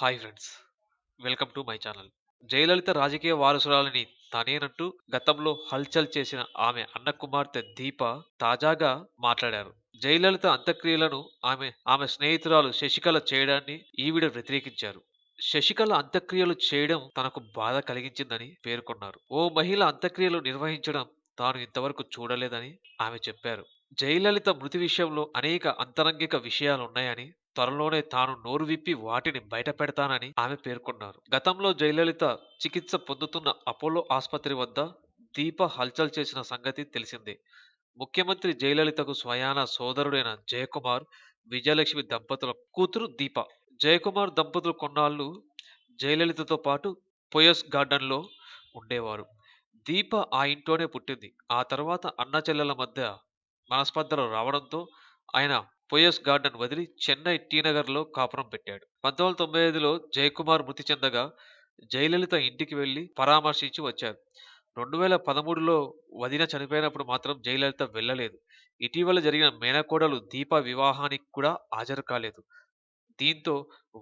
hi friends welcome to my channel Jayalalithaa రాజకీయ వారసురాలని తనేనంటూ గతంలో హల్చల్ చేసిన ఆమె అన్న కుమార్తె దీప తాజాగా మాట్లాడారు జయలలిత అంత్యక్రియలను ఆమె ఆమె స్నేహితురాలు శశికళ చేయడాన్ని ఈవిడ వ్యతిరేకించారు శశికళ అంత్యక్రియలు చేయడం తనకు బాధ కలిగించిందని పేర్కొన్నారు ఓ మహిళ అంత్యక్రియలు నిర్వహించడం తాను ఇంతవరకు చూడలేదని ఆమె చెప్పారు జయలలిత మృతి విషయంలో అనేక అంతరంగిక విషయాలున్నాయని త్వరలోనే తాను నోరు విప్పి వాటిని బయటపెడతానని ఆమె పేర్కొన్నారు గతంలో జయలలిత చికిత్స పొందుతున్న అపోలో ఆసుపత్రి వద్ద దీప హల్చల్ చేసిన సంగతి తెలిసిందే ముఖ్యమంత్రి జయలలితకు స్వయాన సోదరుడైన జయకుమార్ విజయలక్ష్మి దంపతుల కూతురు దీప జయకుమార్ దంపతులు కొన్నాళ్ళు జయలలితతో పాటు పొయస్ గార్డెన్లో ఉండేవారు దీప ఆ ఇంట్లోనే పుట్టింది ఆ తర్వాత అన్న చెల్లెల మధ్య మనస్పర్ధలు రావడంతో ఆయన పోయస్ గార్డెన్ వదిలి చెన్నై టీనగర్లో కాపురం పెట్టాడు పంతొమ్మిది వందల తొంభై ఐదులో జయకుమార్ మృతి చెందగా జయలలిత ఇంటికి వెళ్లి పరామర్శించి వచ్చారు రెండు వేల పదమూడులో వదిన చనిపోయినప్పుడు మాత్రం జయలలిత వెళ్ళలేదు ఇటీవల జరిగిన మేనకోడలు దీప వివాహానికి కూడా హాజరు కాలేదు దీంతో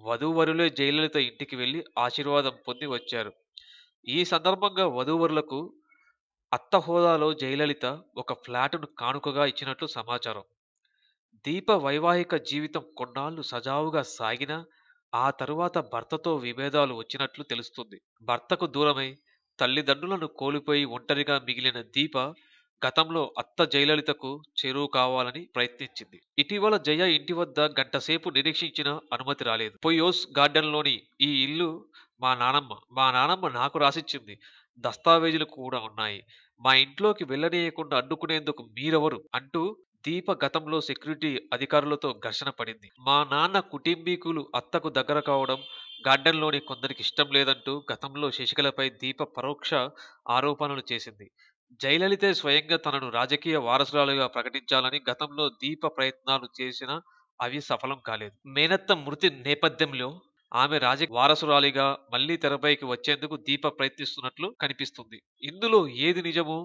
వధూవరులే జయలలిత ఇంటికి వెళ్లి ఆశీర్వాదం పొంది వచ్చారు ఈ సందర్భంగా వధూవరులకు అత్త హోదాలో జయలలిత ఒక ఫ్లాటును కానుకగా ఇచ్చినట్లు సమాచారం దీప వైవాహిక జీవితం కొన్నాళ్లు సజావుగా సాగినా ఆ తరువాత భర్తతో విభేదాలు వచ్చినట్లు తెలుస్తుంది భర్తకు దూరమై తల్లిదండ్రులను కోల్పోయి ఒంటరిగా మిగిలిన దీప గతంలో అత్త జయలలితకు చేరువు కావాలని ప్రయత్నించింది ఇటీవల జయ ఇంటి వద్ద గంటసేపు నిరీక్షించిన అనుమతి రాలేదు పొయ్యోస్ గార్డెన్లోని ఈ ఇల్లు మా నానమ్మ మా నానమ్మ నాకు రాసిచ్చింది దస్తావేజులు కూడా ఉన్నాయి మా ఇంట్లోకి వెళ్ళనీయకుండా అడ్డుకునేందుకు మీరెవరు అంటూ దీప గతంలో సెక్యూరిటీ అధికారులతో ఘర్షణ పడింది మా నాన్న కుటుంబీకులు అత్తకు దగ్గర కావడం గార్డెన్లోని కొందరికి ఇష్టం లేదంటూ గతంలో శశికలపై దీప పరోక్ష ఆరోపణలు చేసింది జయలలితే స్వయంగా తనను రాజకీయ వారసురాలుగా ప్రకటించాలని గతంలో దీప ప్రయత్నాలు చేసినా అవి సఫలం కాలేదు మేనత్త మృతి నేపథ్యంలో ఆమె రాజ వారసురాలిగా మళ్లీ తెరపైకి వచ్చేందుకు దీప ప్రయత్నిస్తున్నట్లు కనిపిస్తుంది ఇందులో ఏది నిజమో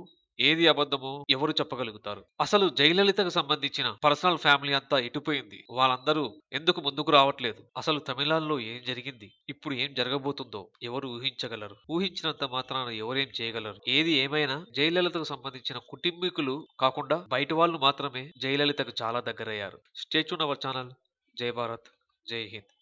ఏది అబద్ధమో ఎవరు చెప్పగలుగుతారు అసలు జయలలితకు సంబంధించిన పర్సనల్ ఫ్యామిలీ అంతా ఎటుపోయింది వాళ్ళందరూ ఎందుకు ముందుకు రావట్లేదు అసలు తమిళాల్లో ఏం జరిగింది ఇప్పుడు ఏం జరగబోతుందో ఎవరు ఊహించగలరు ఊహించినంత మాత్రాన ఎవరేం చేయగలరు ఏది ఏమైనా జయలలితకు సంబంధించిన కుటుంబీకులు కాకుండా బయట వాళ్ళు మాత్రమే జయలలితకు చాలా దగ్గరయ్యారు స్టేచ్యూన్ అవర్ ఛానల్ జై భారత్ జై హింద్